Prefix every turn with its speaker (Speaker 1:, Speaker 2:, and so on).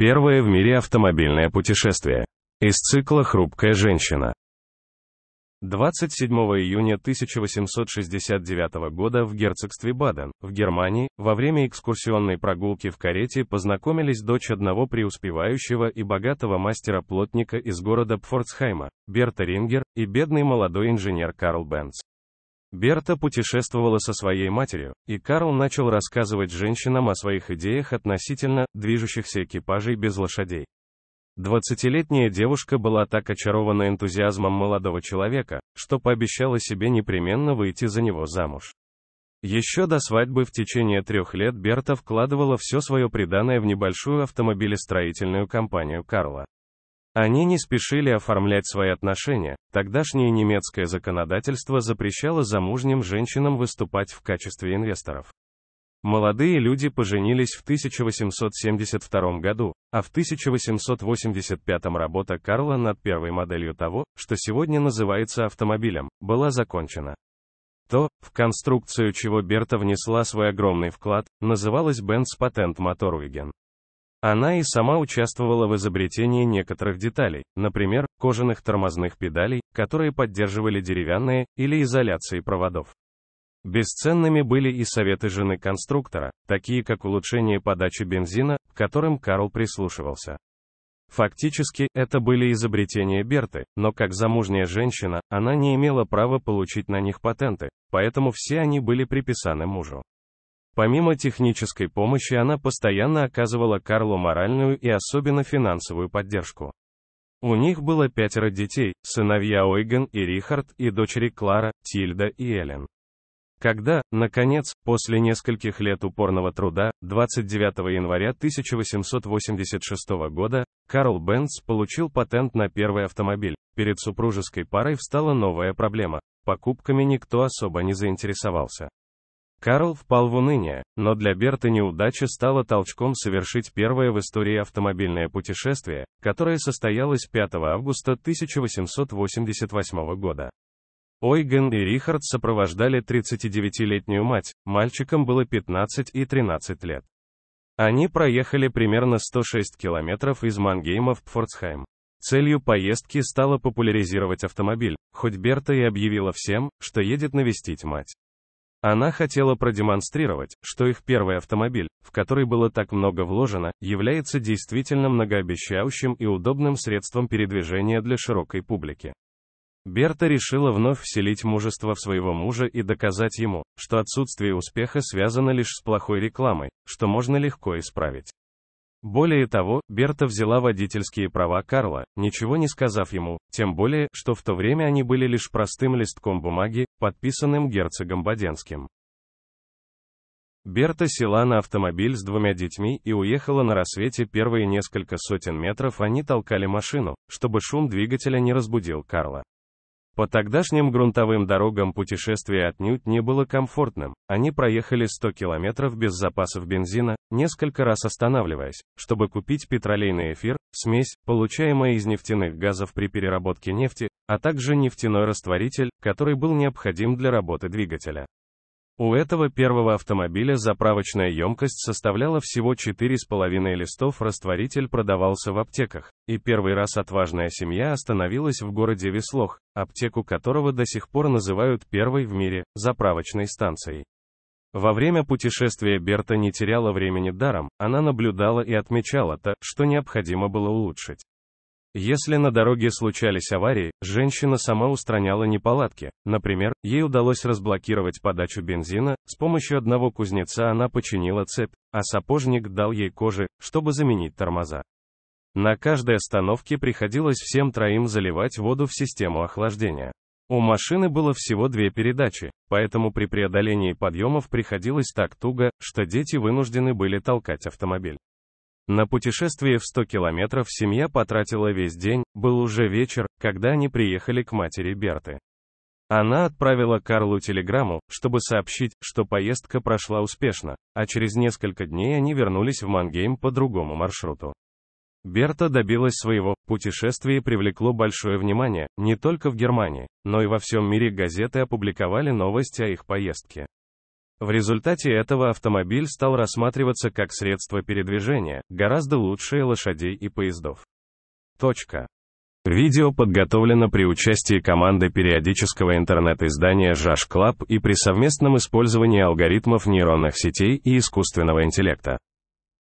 Speaker 1: Первое в мире автомобильное путешествие. Из цикла «Хрупкая женщина». 27 июня 1869 года в герцогстве Баден, в Германии, во время экскурсионной прогулки в карете познакомились дочь одного преуспевающего и богатого мастера-плотника из города Пфорцхайма, Берта Рингер, и бедный молодой инженер Карл Бенц. Берта путешествовала со своей матерью, и Карл начал рассказывать женщинам о своих идеях относительно движущихся экипажей без лошадей. Двадцатилетняя девушка была так очарована энтузиазмом молодого человека, что пообещала себе непременно выйти за него замуж. Еще до свадьбы в течение трех лет Берта вкладывала все свое приданное в небольшую автомобилестроительную компанию Карла. Они не спешили оформлять свои отношения, тогдашнее немецкое законодательство запрещало замужним женщинам выступать в качестве инвесторов. Молодые люди поженились в 1872 году, а в 1885 работа Карла над первой моделью того, что сегодня называется автомобилем, была закончена. То, в конструкцию чего Берта внесла свой огромный вклад, называлось Бенц патент Моторвиген. Она и сама участвовала в изобретении некоторых деталей, например, кожаных тормозных педалей, которые поддерживали деревянные, или изоляции проводов. Бесценными были и советы жены конструктора, такие как улучшение подачи бензина, к которым Карл прислушивался. Фактически, это были изобретения Берты, но как замужняя женщина, она не имела права получить на них патенты, поэтому все они были приписаны мужу. Помимо технической помощи она постоянно оказывала Карлу моральную и особенно финансовую поддержку. У них было пятеро детей, сыновья Ойген и Рихард и дочери Клара, Тильда и Эллен. Когда, наконец, после нескольких лет упорного труда, 29 января 1886 года, Карл Бенц получил патент на первый автомобиль, перед супружеской парой встала новая проблема. Покупками никто особо не заинтересовался. Карл впал в уныние, но для Берта неудача стала толчком совершить первое в истории автомобильное путешествие, которое состоялось 5 августа 1888 года. Ойген и Рихард сопровождали 39-летнюю мать, мальчикам было 15 и 13 лет. Они проехали примерно 106 километров из Мангейма в Пфорцхайм. Целью поездки стало популяризировать автомобиль, хоть Берта и объявила всем, что едет навестить мать. Она хотела продемонстрировать, что их первый автомобиль, в который было так много вложено, является действительно многообещающим и удобным средством передвижения для широкой публики. Берта решила вновь вселить мужество в своего мужа и доказать ему, что отсутствие успеха связано лишь с плохой рекламой, что можно легко исправить. Более того, Берта взяла водительские права Карла, ничего не сказав ему, тем более, что в то время они были лишь простым листком бумаги, подписанным герцогом Боденским. Берта села на автомобиль с двумя детьми и уехала на рассвете первые несколько сотен метров они толкали машину, чтобы шум двигателя не разбудил Карла. По тогдашним грунтовым дорогам путешествие отнюдь не было комфортным. Они проехали 100 километров без запасов бензина, несколько раз останавливаясь, чтобы купить петролейный эфир, смесь, получаемая из нефтяных газов при переработке нефти, а также нефтяной растворитель, который был необходим для работы двигателя. У этого первого автомобиля заправочная емкость составляла всего 4,5 листов, растворитель продавался в аптеках, и первый раз отважная семья остановилась в городе Веслох, аптеку которого до сих пор называют первой в мире заправочной станцией. Во время путешествия Берта не теряла времени даром, она наблюдала и отмечала то, что необходимо было улучшить. Если на дороге случались аварии, женщина сама устраняла неполадки. Например, ей удалось разблокировать подачу бензина, с помощью одного кузнеца она починила цепь, а сапожник дал ей кожи, чтобы заменить тормоза. На каждой остановке приходилось всем троим заливать воду в систему охлаждения. У машины было всего две передачи, поэтому при преодолении подъемов приходилось так туго, что дети вынуждены были толкать автомобиль. На путешествие в 100 километров семья потратила весь день, был уже вечер, когда они приехали к матери Берты. Она отправила Карлу телеграмму, чтобы сообщить, что поездка прошла успешно, а через несколько дней они вернулись в Мангейм по другому маршруту. Берта добилась своего, путешествие привлекло большое внимание, не только в Германии, но и во всем мире газеты опубликовали новости о их поездке. В результате этого автомобиль стал рассматриваться как средство передвижения, гораздо лучшее лошадей и поездов. Точка. Видео подготовлено при участии команды периодического интернет-издания Жаш Клаб и при совместном использовании алгоритмов нейронных сетей и искусственного интеллекта.